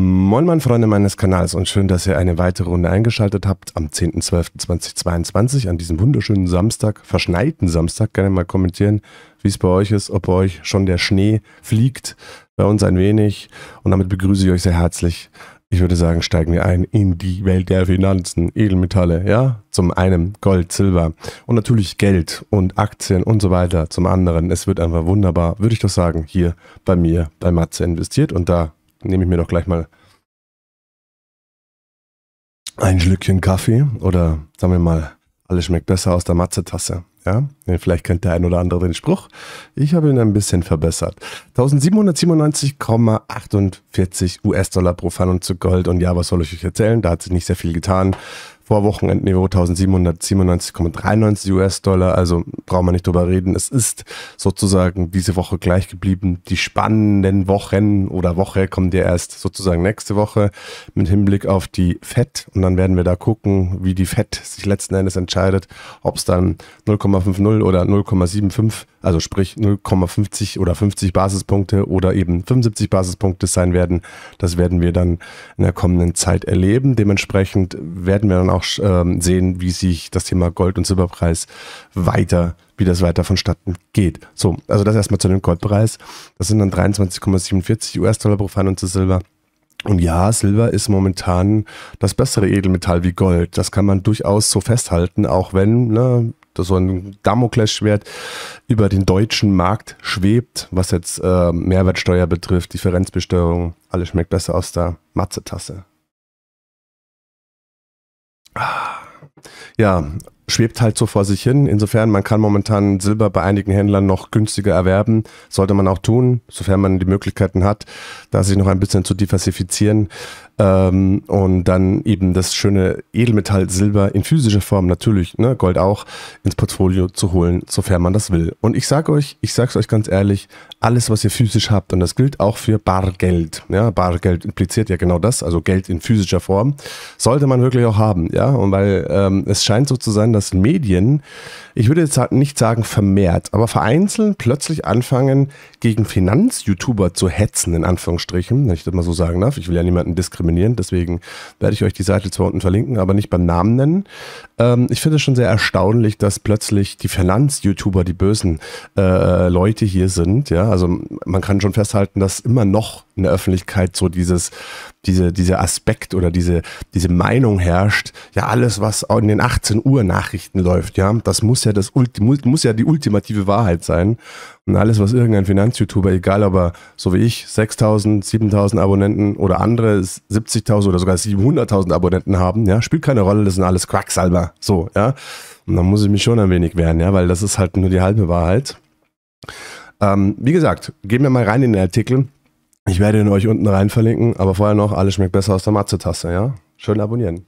Moin, meine Freunde meines Kanals und schön, dass ihr eine weitere Runde eingeschaltet habt am 10.12.2022, an diesem wunderschönen Samstag, verschneiten Samstag. Gerne mal kommentieren, wie es bei euch ist, ob bei euch schon der Schnee fliegt, bei uns ein wenig. Und damit begrüße ich euch sehr herzlich. Ich würde sagen, steigen wir ein in die Welt der Finanzen, Edelmetalle, ja? Zum einen Gold, Silber und natürlich Geld und Aktien und so weiter. Zum anderen, es wird einfach wunderbar, würde ich doch sagen, hier bei mir bei Matze investiert und da nehme ich mir doch gleich mal ein Schlückchen Kaffee oder sagen wir mal, alles schmeckt besser aus der Matze-Tasse. Ja? Vielleicht kennt der ein oder andere den Spruch. Ich habe ihn ein bisschen verbessert. 1797,48 US-Dollar pro Pfannung zu Gold. Und ja, was soll ich euch erzählen? Da hat sich nicht sehr viel getan vor Wochenendniveau 1797,93 US-Dollar. Also braucht man nicht drüber reden. Es ist sozusagen diese Woche gleich geblieben. Die spannenden Wochen oder Woche kommt ja erst sozusagen nächste Woche mit Hinblick auf die FED. Und dann werden wir da gucken, wie die FED sich letzten Endes entscheidet, ob es dann 0,50 oder 0,75 also sprich 0,50 oder 50 Basispunkte oder eben 75 Basispunkte sein werden. Das werden wir dann in der kommenden Zeit erleben. Dementsprechend werden wir dann auch ähm, sehen, wie sich das Thema Gold- und Silberpreis weiter, wie das weiter vonstatten geht. So, also das erstmal zu dem Goldpreis. Das sind dann 23,47 US-Dollar pro Fein und zu Silber. Und ja, Silber ist momentan das bessere Edelmetall wie Gold. Das kann man durchaus so festhalten, auch wenn ne, so ein Damoklesschwert über den deutschen Markt schwebt, was jetzt äh, Mehrwertsteuer betrifft, Differenzbesteuerung. Alles schmeckt besser aus der Matze-Tasse. Ah. Ja, schwebt halt so vor sich hin. Insofern, man kann momentan Silber bei einigen Händlern noch günstiger erwerben. Sollte man auch tun, sofern man die Möglichkeiten hat, da sich noch ein bisschen zu diversifizieren. Ähm, und dann eben das schöne Edelmetall Silber in physischer Form natürlich, ne, Gold auch, ins Portfolio zu holen, sofern man das will. Und ich sage euch, ich sage es euch ganz ehrlich, alles, was ihr physisch habt, und das gilt auch für Bargeld, ja, Bargeld impliziert ja genau das, also Geld in physischer Form, sollte man wirklich auch haben, ja, und weil ähm, es scheint so zu sein, dass dass Medien, ich würde jetzt nicht sagen vermehrt, aber vereinzelt plötzlich anfangen, gegen Finanz-YouTuber zu hetzen, in Anführungsstrichen, wenn ich das mal so sagen darf. Ich will ja niemanden diskriminieren, deswegen werde ich euch die Seite zwar unten verlinken, aber nicht beim Namen nennen. Ähm, ich finde es schon sehr erstaunlich, dass plötzlich die Finanz-YouTuber, die bösen äh, Leute hier sind. Ja, also man kann schon festhalten, dass immer noch in der Öffentlichkeit so dieses, diese, dieser Aspekt oder diese, diese Meinung herrscht, ja, alles, was in den 18 Uhr Nachrichten läuft, ja, das muss ja das muss ja die ultimative Wahrheit sein. Und alles, was irgendein Finanz-YouTuber, egal ob er, so wie ich, 6000, 7000 Abonnenten oder andere 70.000 oder sogar 700.000 Abonnenten haben, ja, spielt keine Rolle, das sind alles Quacksalber, so, ja. Und dann muss ich mich schon ein wenig wehren, ja, weil das ist halt nur die halbe Wahrheit. Ähm, wie gesagt, gehen wir mal rein in den Artikel. Ich werde ihn euch unten rein verlinken, aber vorher noch, alles schmeckt besser aus der Matze-Tasse, ja? Schön abonnieren.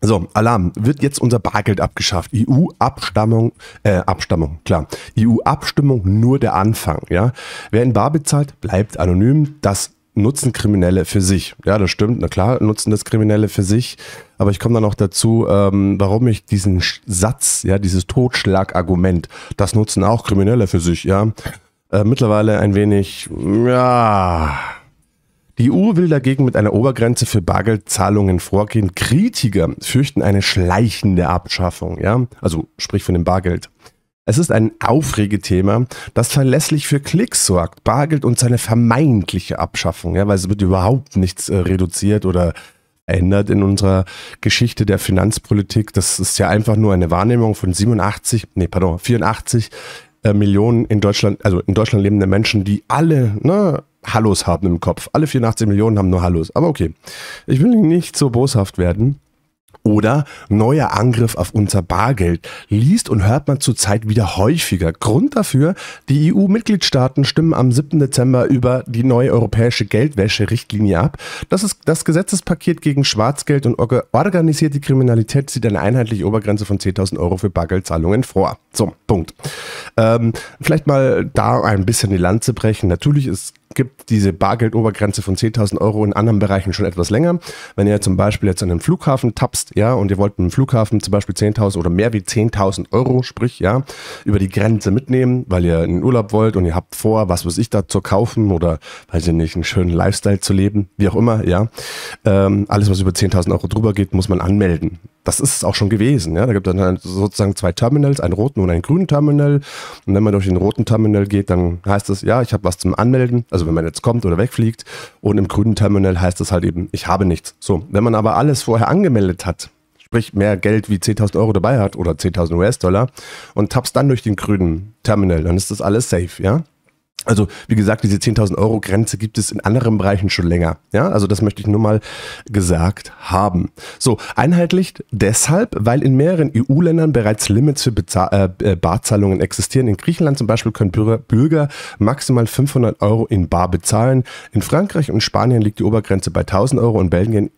So, Alarm. Wird jetzt unser Bargeld abgeschafft? EU-Abstammung, äh, Abstammung, klar. EU-Abstimmung nur der Anfang, ja? Wer in Bar bezahlt, bleibt anonym. Das nutzen Kriminelle für sich. Ja, das stimmt. Na klar, nutzen das Kriminelle für sich. Aber ich komme dann noch dazu, ähm, warum ich diesen Satz, ja, dieses Totschlagargument, das nutzen auch Kriminelle für sich, ja, äh, mittlerweile ein wenig, ja. Die EU will dagegen mit einer Obergrenze für Bargeldzahlungen vorgehen. Kritiker fürchten eine schleichende Abschaffung, ja, also sprich von dem Bargeld. Es ist ein Aufregethema, das verlässlich für Klicks sorgt. Bargeld und seine vermeintliche Abschaffung, ja, weil es wird überhaupt nichts äh, reduziert oder ändert in unserer Geschichte der Finanzpolitik. Das ist ja einfach nur eine Wahrnehmung von 87, nee, pardon, 84 äh, Millionen in Deutschland, also in Deutschland lebende Menschen, die alle ne, Hallos haben im Kopf. Alle 84 Millionen haben nur Hallos. Aber okay, ich will nicht so boshaft werden. Oder neuer Angriff auf unser Bargeld liest und hört man zurzeit wieder häufiger. Grund dafür, die EU-Mitgliedstaaten stimmen am 7. Dezember über die neue europäische Geldwäscherichtlinie ab. Das, ist, das Gesetzespaket gegen Schwarzgeld und organisierte Kriminalität sieht eine einheitliche Obergrenze von 10.000 Euro für Bargeldzahlungen vor. So, Punkt. Ähm, vielleicht mal da ein bisschen die Lanze brechen. Natürlich ist gibt diese Bargeldobergrenze von 10.000 Euro in anderen Bereichen schon etwas länger. Wenn ihr zum Beispiel jetzt an den Flughafen tapst, ja, und ihr wollt einen Flughafen zum Beispiel 10.000 oder mehr wie 10.000 Euro, sprich, ja, über die Grenze mitnehmen, weil ihr in den Urlaub wollt und ihr habt vor, was weiß ich da zu kaufen oder, weiß ich nicht, einen schönen Lifestyle zu leben, wie auch immer, ja. Ähm, alles, was über 10.000 Euro drüber geht, muss man anmelden das ist es auch schon gewesen. Ja? Da gibt es dann halt sozusagen zwei Terminals, einen roten und einen grünen Terminal. Und wenn man durch den roten Terminal geht, dann heißt es, ja, ich habe was zum Anmelden, also wenn man jetzt kommt oder wegfliegt. Und im grünen Terminal heißt es halt eben, ich habe nichts. So, wenn man aber alles vorher angemeldet hat, sprich mehr Geld wie 10.000 Euro dabei hat oder 10.000 US-Dollar und tappst dann durch den grünen Terminal, dann ist das alles safe, ja? Also wie gesagt, diese 10.000 Euro Grenze gibt es in anderen Bereichen schon länger. Ja, also das möchte ich nur mal gesagt haben. So, einheitlich deshalb, weil in mehreren EU-Ländern bereits Limits für Beza äh, äh, Barzahlungen existieren. In Griechenland zum Beispiel können Bürger, Bürger, maximal 500 Euro in Bar bezahlen. In Frankreich und Spanien liegt die Obergrenze bei 1.000 Euro und Belgien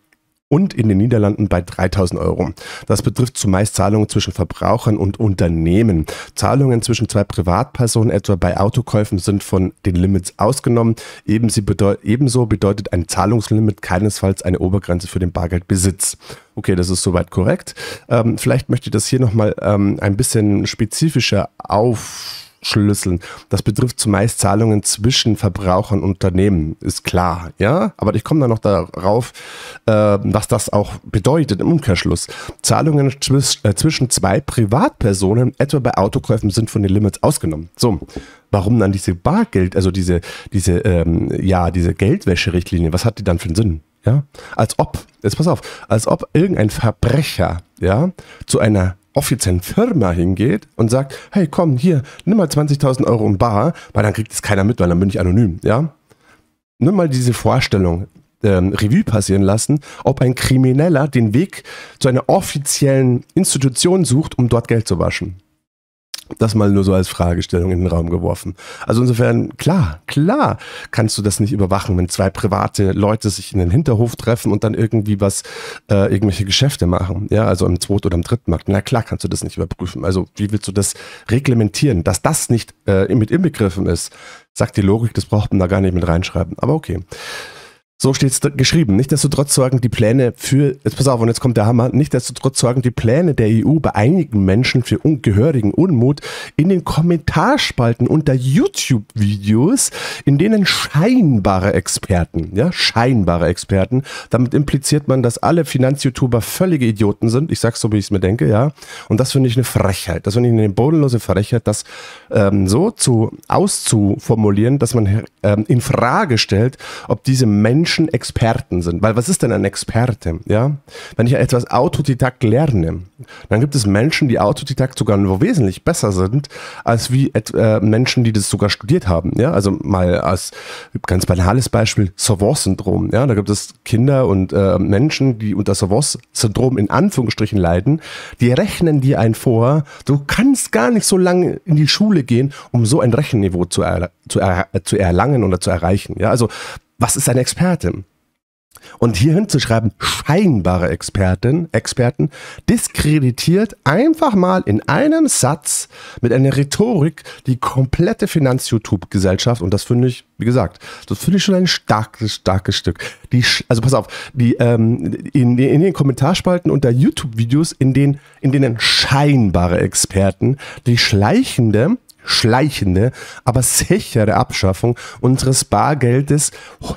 und in den Niederlanden bei 3000 Euro. Das betrifft zumeist Zahlungen zwischen Verbrauchern und Unternehmen. Zahlungen zwischen zwei Privatpersonen, etwa bei Autokäufen, sind von den Limits ausgenommen. ebenso bedeutet ein Zahlungslimit keinesfalls eine Obergrenze für den Bargeldbesitz. Okay, das ist soweit korrekt. Ähm, vielleicht möchte ich das hier nochmal ähm, ein bisschen spezifischer auf aufschlüsseln. Das betrifft zumeist Zahlungen zwischen Verbrauchern und Unternehmen, ist klar, ja. Aber ich komme dann noch darauf, äh, was das auch bedeutet im Umkehrschluss. Zahlungen zwisch, äh, zwischen zwei Privatpersonen, etwa bei Autokäufen, sind von den Limits ausgenommen. So, warum dann diese Bargeld, also diese, diese, ähm, ja, diese Geldwäscherichtlinie, was hat die dann für einen Sinn? Ja, als ob, jetzt pass auf, als ob irgendein Verbrecher, ja, zu einer offiziellen Firma hingeht und sagt, hey komm, hier, nimm mal 20.000 Euro in Bar, weil dann kriegt es keiner mit, weil dann bin ich anonym, ja? Nimm mal diese Vorstellung, ähm, Revue passieren lassen, ob ein Krimineller den Weg zu einer offiziellen Institution sucht, um dort Geld zu waschen. Das mal nur so als Fragestellung in den Raum geworfen. Also insofern, klar, klar kannst du das nicht überwachen, wenn zwei private Leute sich in den Hinterhof treffen und dann irgendwie was, äh, irgendwelche Geschäfte machen. Ja, also im zweiten oder im dritten Markt. Na klar kannst du das nicht überprüfen. Also wie willst du das reglementieren, dass das nicht äh, mit inbegriffen ist? Sagt die Logik, das braucht man da gar nicht mit reinschreiben. Aber okay. So steht es geschrieben. Nichtsdestotrotz sorgen die Pläne für, jetzt pass auf, und jetzt kommt der Hammer, nichtsdestotrotz sorgen die Pläne der EU bei einigen Menschen für ungehörigen Unmut in den Kommentarspalten unter YouTube-Videos, in denen scheinbare Experten, ja, scheinbare Experten, damit impliziert man, dass alle Finanz-YouTuber völlige Idioten sind. Ich sag's so, wie ich es mir denke, ja. Und das finde ich eine Frechheit. Das finde ich eine bodenlose Frechheit, das ähm, so zu auszuformulieren, dass man ähm, in Frage stellt, ob diese Menschen Menschen Experten sind. Weil was ist denn ein Experte? Ja? Wenn ich etwas autodidakt lerne, dann gibt es Menschen, die autodidakt sogar nur wesentlich besser sind, als wie äh, Menschen, die das sogar studiert haben. Ja? Also mal als ganz banales Beispiel Savant-Syndrom. Ja? Da gibt es Kinder und äh, Menschen, die unter Savant-Syndrom in Anführungsstrichen leiden. Die rechnen dir ein vor, du kannst gar nicht so lange in die Schule gehen, um so ein Rechenniveau zu, er zu, er zu erlangen oder zu erreichen. Ja? Also was ist eine Expertin? Und hier hinzuschreiben, scheinbare Expertin, Experten, diskreditiert einfach mal in einem Satz mit einer Rhetorik die komplette Finanz-YouTube-Gesellschaft. Und das finde ich, wie gesagt, das finde ich schon ein starkes, starkes Stück. Die, also pass auf, die, ähm, in, in, den Kommentarspalten unter YouTube-Videos, in, den, in denen scheinbare Experten die schleichende schleichende, aber sichere Abschaffung unseres Bargeldes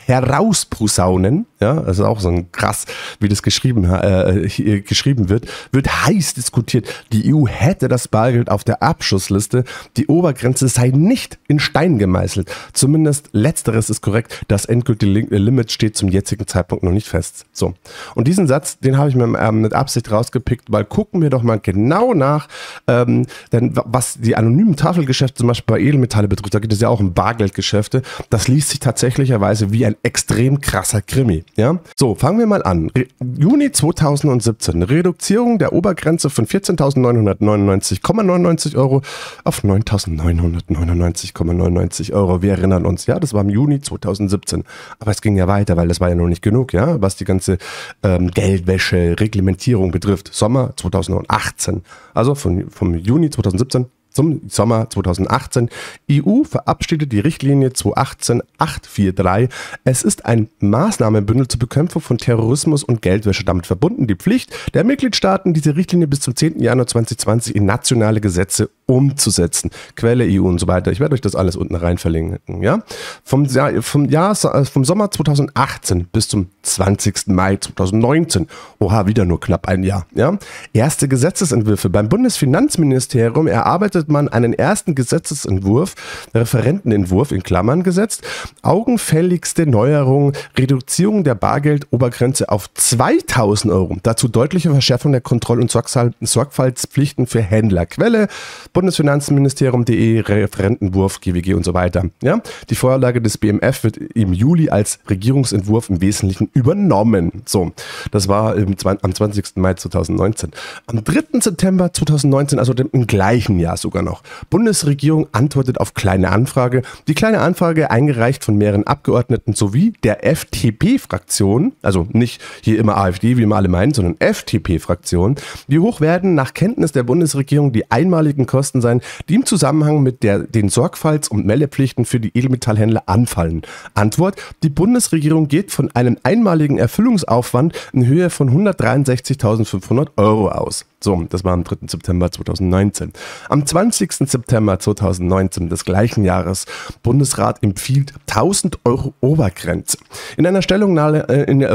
herausposaunen, ja, das ist auch so ein krass, wie das geschrieben, äh, geschrieben wird, wird heiß diskutiert. Die EU hätte das Bargeld auf der Abschussliste, die Obergrenze sei nicht in Stein gemeißelt. Zumindest letzteres ist korrekt, das endgültige äh, Limit steht zum jetzigen Zeitpunkt noch nicht fest. So. Und diesen Satz, den habe ich mir ähm, mit Absicht rausgepickt, weil gucken wir doch mal genau nach, ähm, denn was die anonymen Tafel Bargeldgeschäfte zum Beispiel bei Edelmetalle betrifft, da geht es ja auch um Bargeldgeschäfte, das liest sich tatsächlicherweise wie ein extrem krasser Krimi. Ja? So, fangen wir mal an. Re Juni 2017, Reduzierung der Obergrenze von 14.999,99 Euro auf 9.999,99 Euro. Wir erinnern uns, ja, das war im Juni 2017. Aber es ging ja weiter, weil das war ja noch nicht genug, ja, was die ganze ähm, Geldwäsche, Reglementierung betrifft. Sommer 2018. Also von, vom Juni 2017 zum Sommer 2018. EU verabschiedet die Richtlinie 218843. Es ist ein Maßnahmenbündel zur Bekämpfung von Terrorismus und Geldwäsche. Damit verbunden die Pflicht der Mitgliedstaaten, diese Richtlinie bis zum 10. Januar 2020 in nationale Gesetze umzusetzen. Quelle EU und so weiter. Ich werde euch das alles unten rein verlinken. Ja? Vom, Jahr, vom, Jahr, äh, vom Sommer 2018 bis zum 20. Mai 2019. Oha, wieder nur knapp ein Jahr. Ja? Erste Gesetzesentwürfe. Beim Bundesfinanzministerium erarbeitet findet man einen ersten Gesetzesentwurf, Referentenentwurf in Klammern gesetzt, augenfälligste Neuerung, Reduzierung der Bargeldobergrenze auf 2000 Euro. Dazu deutliche Verschärfung der Kontroll- und Sorgfaltspflichten für Händler. Quelle, Bundesfinanzministerium.de, Referentenentwurf, GWG und so weiter. Ja? Die Vorlage des BMF wird im Juli als Regierungsentwurf im Wesentlichen übernommen. So, das war im, am 20. Mai 2019. Am 3. September 2019, also im gleichen Jahr sogar, sogar noch. Bundesregierung antwortet auf Kleine Anfrage. Die Kleine Anfrage, eingereicht von mehreren Abgeordneten sowie der FDP-Fraktion, also nicht hier immer AfD, wie immer alle meinen, sondern FDP-Fraktion. Wie hoch werden nach Kenntnis der Bundesregierung die einmaligen Kosten sein, die im Zusammenhang mit der, den Sorgfalts- und Meldepflichten für die Edelmetallhändler anfallen? Antwort, die Bundesregierung geht von einem einmaligen Erfüllungsaufwand in Höhe von 163.500 Euro aus. So, das war am 3. September 2019. Am 20. September 2019 des gleichen Jahres, Bundesrat empfiehlt 1000 Euro Obergrenze. In einer Stellungnahme, äh, in der,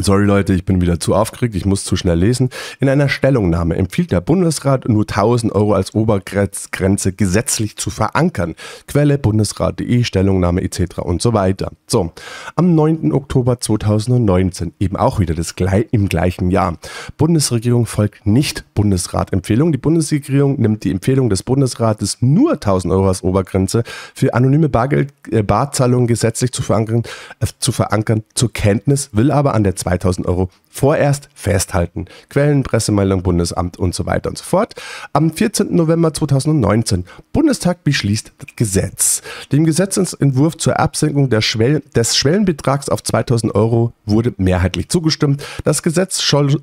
Sorry Leute, ich bin wieder zu aufgeregt, ich muss zu schnell lesen. In einer Stellungnahme empfiehlt der Bundesrat, nur 1000 Euro als Obergrenze gesetzlich zu verankern. Quelle bundesrat.de, Stellungnahme etc. und so weiter. So, am 9. Oktober 2019, eben auch wieder das, im gleichen Jahr. Bundesregierung folgt nicht Bundesratempfehlung. Die Bundesregierung nimmt die Empfehlung des Bundesrates, nur 1000 Euro als Obergrenze für anonyme Bargeld, äh, Barzahlungen gesetzlich zu verankern, äh, zu verankern, zur Kenntnis, will aber an der 2000 Euro vorerst festhalten. Quellen, Pressemeldung, Bundesamt und so weiter und so fort. Am 14. November 2019, Bundestag beschließt das Gesetz. Dem Gesetzentwurf zur Absenkung Schwell des Schwellenbetrags auf 2000 Euro wurde mehrheitlich zugestimmt. Das Gesetz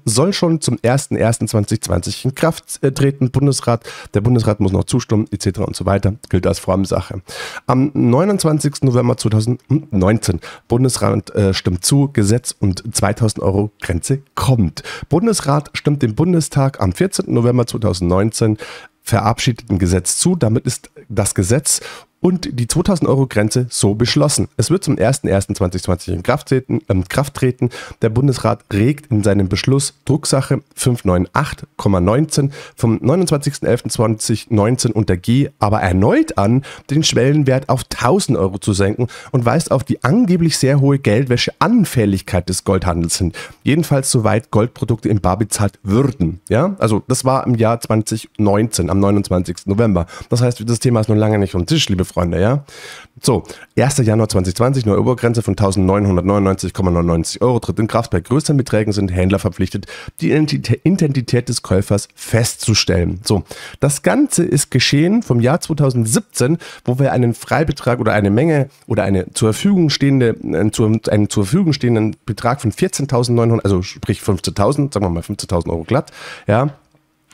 soll schon zum 01.01.2020 in Kraft äh, treten. Bundesrat, der Bundesrat muss noch zustimmen, etc. und so weiter. Gilt als Formsache. Am 29. November 2019, Bundesrat äh, stimmt zu, Gesetz und 2000 2000 Euro Grenze kommt. Bundesrat stimmt dem Bundestag am 14. November 2019 verabschiedeten Gesetz zu. Damit ist das Gesetz und die 2000-Euro-Grenze so beschlossen. Es wird zum 01.01.2020 in Kraft treten, ähm, Kraft treten. Der Bundesrat regt in seinem Beschluss Drucksache 598,19 vom 29.11.2019 unter G aber erneut an, den Schwellenwert auf 1000 Euro zu senken und weist auf die angeblich sehr hohe Geldwäscheanfälligkeit des Goldhandels hin. Jedenfalls soweit Goldprodukte in Bar bezahlt würden. Ja, also das war im Jahr 2019, am 29. November. Das heißt, das Thema ist noch lange nicht vom Tisch, liebe Freunde, ja? So, 1. Januar 2020, neue Obergrenze von 1999,99 Euro tritt in Kraft. Bei größeren Beträgen sind Händler verpflichtet, die Identität des Käufers festzustellen. So, das Ganze ist geschehen vom Jahr 2017, wo wir einen Freibetrag oder eine Menge oder eine zur Verfügung stehende, einen äh, zur, einen zur Verfügung stehenden Betrag von 14.900, also sprich 15.000, sagen wir mal 15.000 Euro glatt, ja,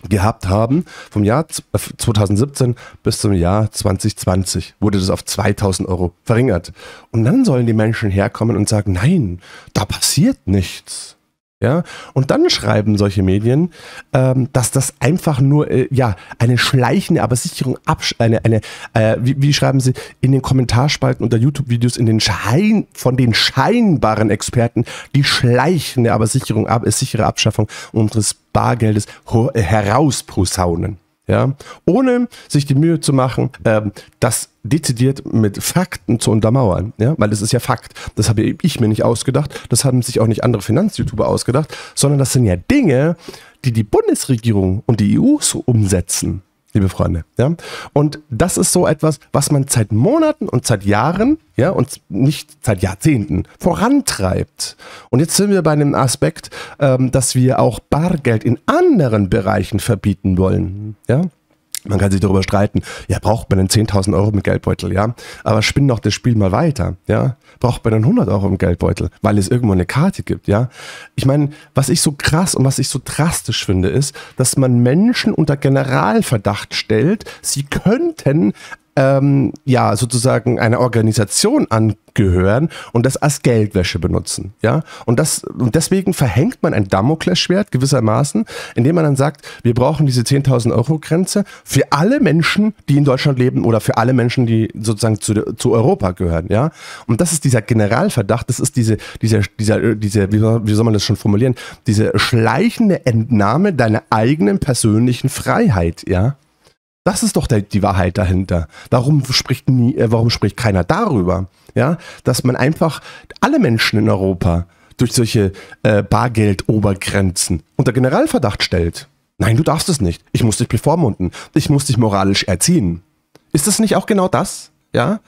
gehabt haben. Vom Jahr 2017 äh, bis zum Jahr 2020 wurde das auf 2000 Euro verringert. Und dann sollen die Menschen herkommen und sagen, nein, da passiert nichts. Ja? Und dann schreiben solche Medien, ähm, dass das einfach nur äh, ja, eine schleichende, aber Sicherung, eine, eine äh, wie, wie, schreiben sie, in den Kommentarspalten unter YouTube-Videos von den scheinbaren Experten, die schleichende, aber Sicherung, ab, äh, sichere Abschaffung unseres Bargeldes äh, herausposaunen. Ja, ohne sich die Mühe zu machen, ähm, das dezidiert mit Fakten zu untermauern, ja, weil das ist ja Fakt. Das habe ich mir nicht ausgedacht, das haben sich auch nicht andere Finanz-YouTuber ausgedacht, sondern das sind ja Dinge, die die Bundesregierung und die EU so umsetzen liebe Freunde. Ja? Und das ist so etwas, was man seit Monaten und seit Jahren, ja, und nicht seit Jahrzehnten vorantreibt. Und jetzt sind wir bei einem Aspekt, ähm, dass wir auch Bargeld in anderen Bereichen verbieten wollen. Ja? Man kann sich darüber streiten, ja, braucht man denn 10.000 Euro im Geldbeutel, ja? Aber spinn doch das Spiel mal weiter, ja? Braucht man dann 100 Euro im Geldbeutel, weil es irgendwo eine Karte gibt, ja? Ich meine, was ich so krass und was ich so drastisch finde, ist, dass man Menschen unter Generalverdacht stellt, sie könnten ähm, ja sozusagen einer Organisation angehören und das als Geldwäsche benutzen. Ja? Und, das, und deswegen verhängt man ein Damoklesschwert gewissermaßen, indem man dann sagt, wir brauchen diese 10.000 Euro Grenze für alle Menschen, die in Deutschland leben oder für alle Menschen, die sozusagen zu, zu Europa gehören. Ja? Und das ist dieser Generalverdacht, das ist diese, dieser, dieser, diese, wie soll, wie soll man das schon formulieren, diese schleichende Entnahme deiner eigenen persönlichen Freiheit. Ja? Das ist doch der, die Wahrheit dahinter. Warum spricht nie, äh, warum spricht keiner darüber? Ja, dass man einfach alle Menschen in Europa durch solche äh, Bargeldobergrenzen unter Generalverdacht stellt. Nein, du darfst es nicht. Ich muss dich bevormunden. Ich muss dich moralisch erziehen. Ist das nicht auch genau das? Ja?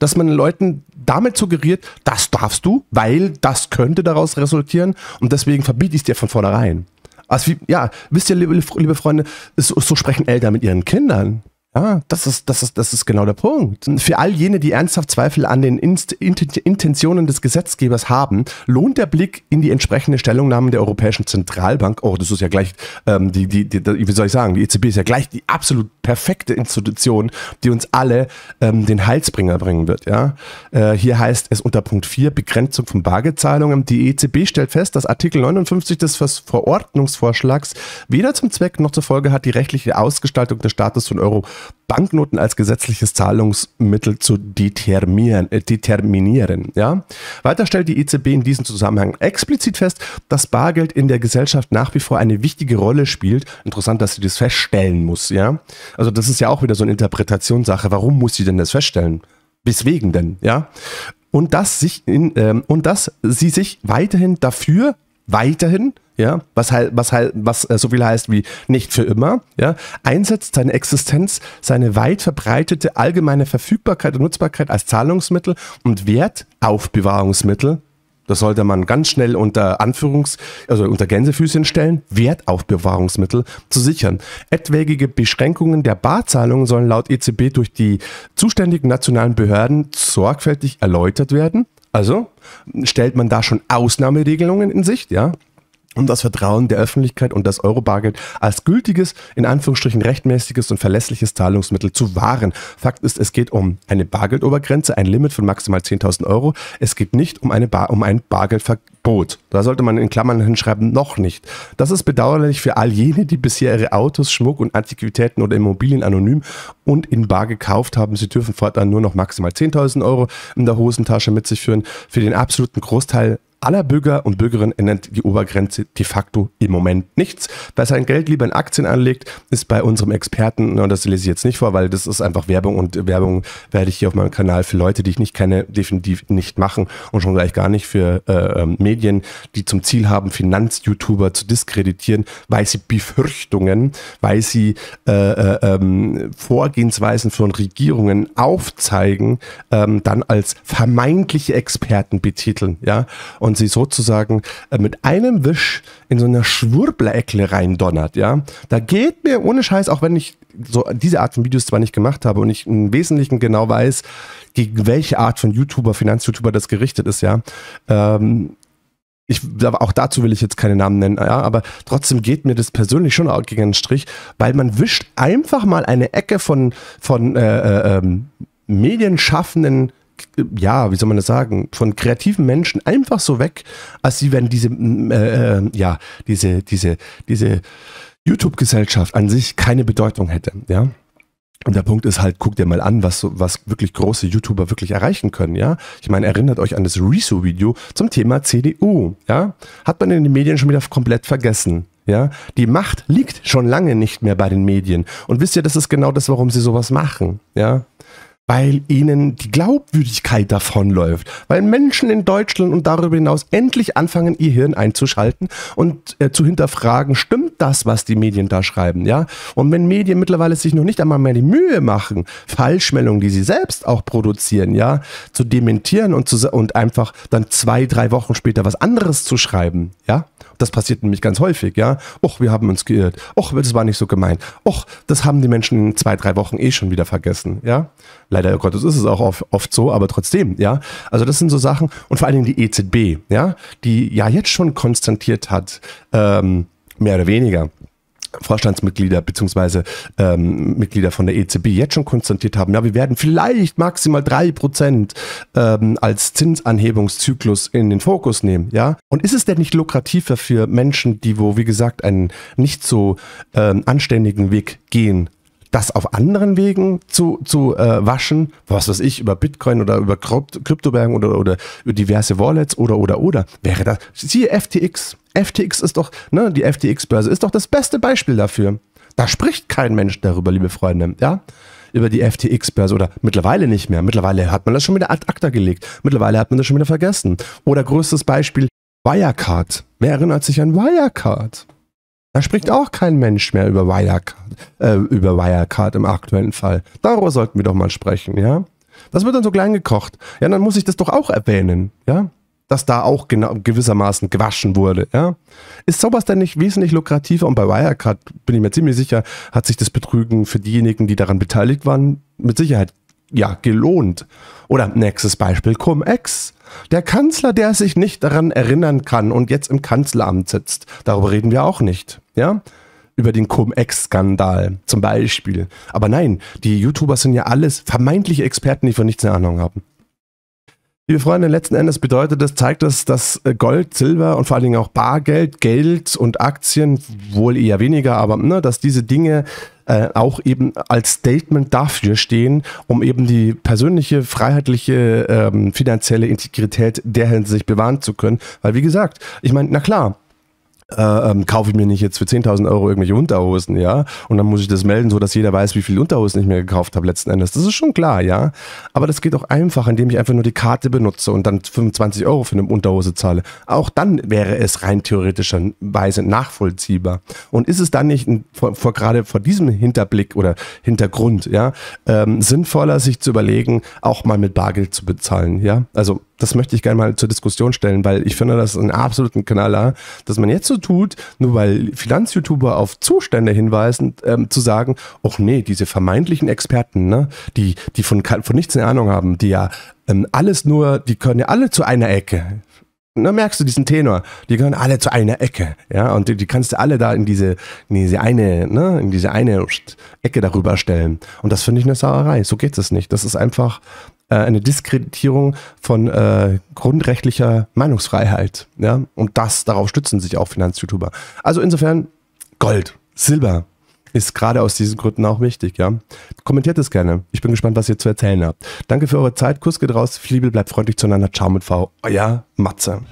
Dass man Leuten damit suggeriert, das darfst du, weil das könnte daraus resultieren und deswegen verbiete ich es dir von vornherein. Also, ja, wisst ihr, liebe, liebe Freunde, so sprechen Eltern mit ihren Kindern. Ja, das ist, das, ist, das ist genau der Punkt. Für all jene, die ernsthaft Zweifel an den Inst Intentionen des Gesetzgebers haben, lohnt der Blick in die entsprechende Stellungnahme der Europäischen Zentralbank. Oh, das ist ja gleich, ähm, die, die, die, wie soll ich sagen, die EZB ist ja gleich die absolut perfekte Institution, die uns alle ähm, den Heilsbringer bringen wird. Ja? Äh, hier heißt es unter Punkt 4 Begrenzung von Bargeldzahlungen. Die EZB stellt fest, dass Artikel 59 des Verordnungsvorschlags weder zum Zweck noch zur Folge hat, die rechtliche Ausgestaltung des Status von Euro Banknoten als gesetzliches Zahlungsmittel zu determinieren. Äh, determinieren ja? Weiter stellt die EZB in diesem Zusammenhang explizit fest, dass Bargeld in der Gesellschaft nach wie vor eine wichtige Rolle spielt. Interessant, dass sie das feststellen muss. Ja? Also das ist ja auch wieder so eine Interpretationssache. Warum muss sie denn das feststellen? Weswegen denn, ja? Und dass sich in, ähm, und dass sie sich weiterhin dafür, weiterhin, ja, was halt, was halt, was äh, so viel heißt wie nicht für immer, ja, einsetzt seine Existenz, seine weit verbreitete allgemeine Verfügbarkeit und Nutzbarkeit als Zahlungsmittel und Wertaufbewahrungsmittel das sollte man ganz schnell unter Anführungs-, also unter Gänsefüßchen stellen, Wertaufbewahrungsmittel zu sichern. Etwaige Beschränkungen der Barzahlungen sollen laut EZB durch die zuständigen nationalen Behörden sorgfältig erläutert werden. Also stellt man da schon Ausnahmeregelungen in Sicht, ja? um das Vertrauen der Öffentlichkeit und das Eurobargeld als gültiges, in Anführungsstrichen rechtmäßiges und verlässliches Zahlungsmittel zu wahren. Fakt ist, es geht um eine Bargeldobergrenze, ein Limit von maximal 10.000 Euro. Es geht nicht um, eine Bar, um ein Bargeldverbot. Da sollte man in Klammern hinschreiben, noch nicht. Das ist bedauerlich für all jene, die bisher ihre Autos, Schmuck und Antiquitäten oder Immobilien anonym und in Bar gekauft haben. Sie dürfen fortan nur noch maximal 10.000 Euro in der Hosentasche mit sich führen. Für den absoluten Großteil aller Bürger und Bürgerinnen ändert die Obergrenze de facto im Moment nichts. Wer sein Geld lieber in Aktien anlegt, ist bei unserem Experten, und das lese ich jetzt nicht vor, weil das ist einfach Werbung und Werbung werde ich hier auf meinem Kanal für Leute, die ich nicht kenne, definitiv nicht machen und schon gleich gar nicht für äh, ähm, Medien, die zum Ziel haben, Finanz-YouTuber zu diskreditieren, weil sie Befürchtungen, weil sie äh, äh, ähm, Vorgehensweisen von Regierungen aufzeigen, ähm, dann als vermeintliche Experten betiteln. Ja? Und und sie sozusagen äh, mit einem Wisch in so einer Schwurblereckle reindonnert, ja. Da geht mir ohne Scheiß, auch wenn ich so diese Art von Videos zwar nicht gemacht habe und ich im Wesentlichen genau weiß, gegen welche Art von YouTuber, Finanz-YouTuber das gerichtet ist, ja. Ähm, ich, auch dazu will ich jetzt keine Namen nennen, ja, aber trotzdem geht mir das persönlich schon auch gegen den Strich, weil man wischt einfach mal eine Ecke von, von äh, äh, ähm, medienschaffenden ja, wie soll man das sagen, von kreativen Menschen einfach so weg, als sie werden diese, äh, äh, ja, diese, diese, diese YouTube-Gesellschaft an sich keine Bedeutung hätte, ja. Und der Punkt ist halt, guck dir mal an, was, was wirklich große YouTuber wirklich erreichen können, ja. Ich meine, erinnert euch an das Rezo-Video zum Thema CDU, ja. Hat man in den Medien schon wieder komplett vergessen, ja. Die Macht liegt schon lange nicht mehr bei den Medien. Und wisst ihr, das ist genau das, warum sie sowas machen, ja weil ihnen die Glaubwürdigkeit davonläuft, weil Menschen in Deutschland und darüber hinaus endlich anfangen, ihr Hirn einzuschalten und äh, zu hinterfragen, stimmt das, was die Medien da schreiben, ja? Und wenn Medien mittlerweile sich noch nicht einmal mehr die Mühe machen, Falschmeldungen, die sie selbst auch produzieren, ja, zu dementieren und, zu, und einfach dann zwei, drei Wochen später was anderes zu schreiben, ja? Das passiert nämlich ganz häufig, ja. Och, wir haben uns geirrt. Och, das war nicht so gemeint. Och, das haben die Menschen in zwei, drei Wochen eh schon wieder vergessen, ja. Leider oh Gottes ist es auch oft, so, aber trotzdem, ja. Also das sind so Sachen und vor allen Dingen die EZB, ja, die ja jetzt schon konstatiert hat, ähm, mehr oder weniger, Vorstandsmitglieder beziehungsweise Ähm, Mitglieder von der EZB jetzt schon konstatiert haben, ja, wir werden vielleicht maximal drei Prozent ähm, als Zinsanhebungszyklus in den Fokus nehmen, ja. Und ist es denn nicht lukrativer für Menschen, die wo, wie gesagt, einen nicht so ähm, anständigen Weg gehen, das auf anderen Wegen zu, zu äh, waschen, was weiß ich, über Bitcoin oder über Kryptowährungen oder, oder über diverse Wallets oder, oder, oder, wäre das, siehe FTX. FTX ist doch, ne, die FTX-Börse ist doch das beste Beispiel dafür. Da spricht kein Mensch darüber, liebe Freunde, ja? Über die FTX-Börse oder mittlerweile nicht mehr. Mittlerweile hat man das schon wieder ad acta gelegt. Mittlerweile hat man das schon wieder vergessen. Oder größtes Beispiel, Wirecard. Wer erinnert sich an Wirecard? Da spricht auch kein Mensch mehr über Wirecard, äh, über Wirecard im aktuellen Fall. Darüber sollten wir doch mal sprechen, ja? Das wird dann so klein gekocht. Ja, dann muss ich das doch auch erwähnen, ja? Dass da auch genau, gewissermaßen gewaschen wurde, ja? Ist sowas denn nicht wesentlich lukrativer? Und bei Wirecard bin ich mir ziemlich sicher, hat sich das Betrügen für diejenigen, die daran beteiligt waren, mit Sicherheit ja gelohnt. Oder nächstes Beispiel Cum-Ex. Der Kanzler, der sich nicht daran erinnern kann und jetzt im Kanzleramt sitzt. Darüber reden wir auch nicht. Ja? Über den Cum-Ex-Skandal zum Beispiel. Aber nein, die YouTuber sind ja alles vermeintliche Experten, die von nichts eine Ahnung haben. Liebe Freunde, letzten Endes bedeutet das, zeigt das, dass äh, Gold, Silber und vor allen Dingen auch Bargeld, Geld und Aktien, wohl eher weniger, aber ne, dass diese Dinge äh, auch eben als Statement dafür stehen, um eben die persönliche, freiheitliche, ähm, finanzielle Integrität der Hinsicht bewahren zu können. Weil wie gesagt, ich meine, na klar, äh, ähm, kaufe ich mir nicht jetzt für 10.000 Euro irgendwelche Unterhosen, ja. Und dann muss ich das melden, so dass jeder weiß, wie viele Unterhosen ich mir gekauft habe letzten Endes. Das ist schon klar, ja. Aber das geht auch einfach, indem ich einfach nur die Karte benutze und dann 25 Euro für eine Unterhose zahle. Auch dann wäre es rein theoretischerweise nachvollziehbar. Und ist es dann nicht vor, vor gerade vor diesem Hinterblick oder Hintergrund, ja, ähm, sinnvoller, sich zu überlegen, auch mal mit Bargeld zu bezahlen, ja? Also das möchte ich gerne mal zur Diskussion stellen, weil ich finde das einen absoluten Knaller, dass man jetzt so tut, nur weil Finanz-YouTuber auf Zustände hinweisen, ähm, zu sagen, ach nee, diese vermeintlichen Experten, ne, die, die von, von nichts eine Ahnung haben, die ja ähm, alles nur, die können ja alle zu einer Ecke. Na, merkst du diesen Tenor, die gehören alle zu einer Ecke, ja, und die, die kannst du alle da in diese, in diese eine, ne, in diese eine Ecke darüber stellen. Und das finde ich eine Sauerei, so geht es nicht. Das ist einfach, äh, eine Diskreditierung von äh, grundrechtlicher Meinungsfreiheit. Ja? Und das, darauf stützen sich auch Finanz-YouTuber. Also insofern, Gold, Silber ist gerade aus diesen Gründen auch wichtig, ja. Kommentiert es gerne. Ich bin gespannt, was ihr zu erzählen habt. Danke für eure Zeit. Kuss geht raus. Fliebel bleibt freundlich zueinander. Ciao mit V. Euer Matze.